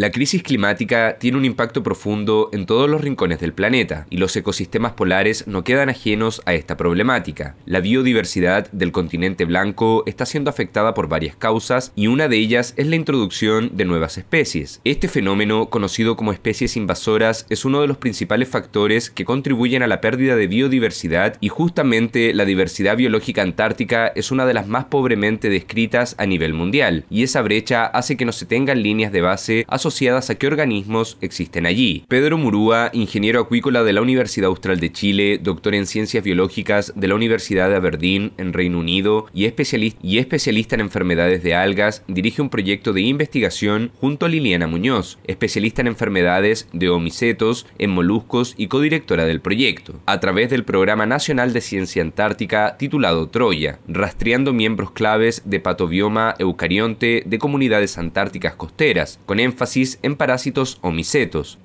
La crisis climática tiene un impacto profundo en todos los rincones del planeta y los ecosistemas polares no quedan ajenos a esta problemática. La biodiversidad del continente blanco está siendo afectada por varias causas y una de ellas es la introducción de nuevas especies. Este fenómeno, conocido como especies invasoras, es uno de los principales factores que contribuyen a la pérdida de biodiversidad y justamente la diversidad biológica antártica es una de las más pobremente descritas a nivel mundial y esa brecha hace que no se tengan líneas de base a a qué organismos existen allí. Pedro Murúa, ingeniero acuícola de la Universidad Austral de Chile, doctor en ciencias biológicas de la Universidad de Aberdeen en Reino Unido y, especialista, y especialista en enfermedades de algas, dirige un proyecto de investigación junto a Liliana Muñoz, especialista en enfermedades de homicetos, en moluscos y codirectora del proyecto, a través del Programa Nacional de Ciencia Antártica titulado Troya, rastreando miembros claves de patobioma eucarionte de comunidades antárticas costeras, con énfasis en parásitos o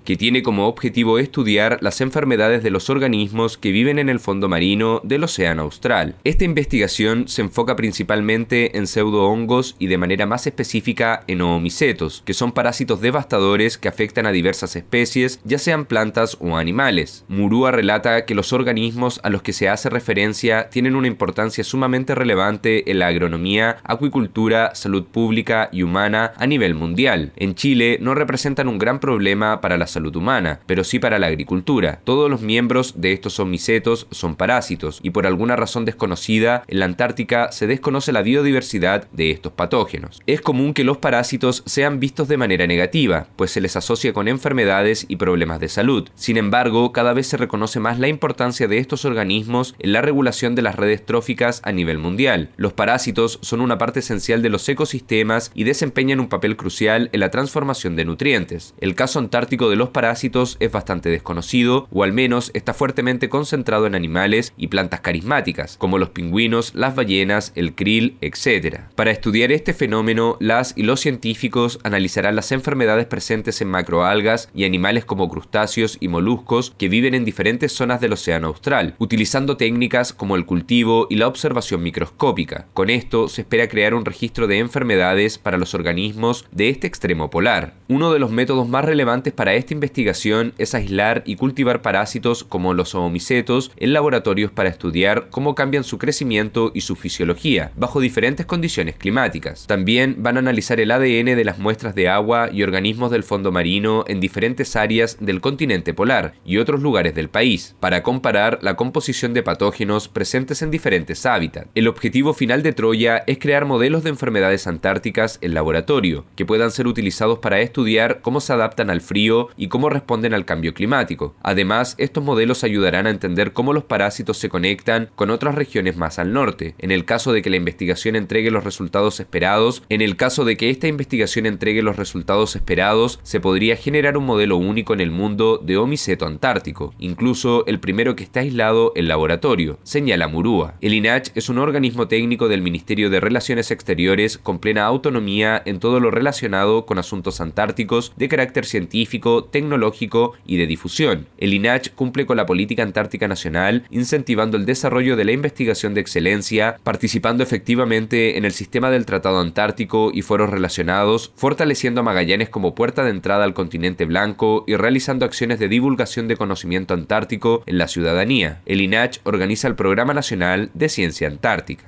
que tiene como objetivo estudiar las enfermedades de los organismos que viven en el fondo marino del Océano Austral. Esta investigación se enfoca principalmente en pseudohongos y de manera más específica en oomicetos, que son parásitos devastadores que afectan a diversas especies, ya sean plantas o animales. Murúa relata que los organismos a los que se hace referencia tienen una importancia sumamente relevante en la agronomía, acuicultura, salud pública y humana a nivel mundial. En Chile, no representan un gran problema para la salud humana, pero sí para la agricultura. Todos los miembros de estos omicetos son parásitos y por alguna razón desconocida en la Antártica se desconoce la biodiversidad de estos patógenos. Es común que los parásitos sean vistos de manera negativa, pues se les asocia con enfermedades y problemas de salud. Sin embargo, cada vez se reconoce más la importancia de estos organismos en la regulación de las redes tróficas a nivel mundial. Los parásitos son una parte esencial de los ecosistemas y desempeñan un papel crucial en la transformación de nutrientes. El caso antártico de los parásitos es bastante desconocido, o al menos está fuertemente concentrado en animales y plantas carismáticas, como los pingüinos, las ballenas, el krill, etc. Para estudiar este fenómeno, las y los científicos analizarán las enfermedades presentes en macroalgas y animales como crustáceos y moluscos que viven en diferentes zonas del océano austral, utilizando técnicas como el cultivo y la observación microscópica. Con esto se espera crear un registro de enfermedades para los organismos de este extremo polar. Uno de los métodos más relevantes para esta investigación es aislar y cultivar parásitos como los oomicetos en laboratorios para estudiar cómo cambian su crecimiento y su fisiología bajo diferentes condiciones climáticas. También van a analizar el ADN de las muestras de agua y organismos del fondo marino en diferentes áreas del continente polar y otros lugares del país para comparar la composición de patógenos presentes en diferentes hábitats. El objetivo final de Troya es crear modelos de enfermedades antárticas en laboratorio que puedan ser utilizados para estudiar cómo se adaptan al frío y cómo responden al cambio climático. Además, estos modelos ayudarán a entender cómo los parásitos se conectan con otras regiones más al norte, en el caso de que la investigación entregue los resultados esperados, en el caso de que esta investigación entregue los resultados esperados, se podría generar un modelo único en el mundo de homiceto antártico, incluso el primero que está aislado en laboratorio, señala Murúa. El INACH es un organismo técnico del Ministerio de Relaciones Exteriores con plena autonomía en todo lo relacionado con asuntos antárticos antárticos de carácter científico, tecnológico y de difusión. El INACH cumple con la política antártica nacional, incentivando el desarrollo de la investigación de excelencia, participando efectivamente en el sistema del Tratado Antártico y foros relacionados, fortaleciendo a Magallanes como puerta de entrada al continente blanco y realizando acciones de divulgación de conocimiento antártico en la ciudadanía. El INACH organiza el Programa Nacional de Ciencia Antártica.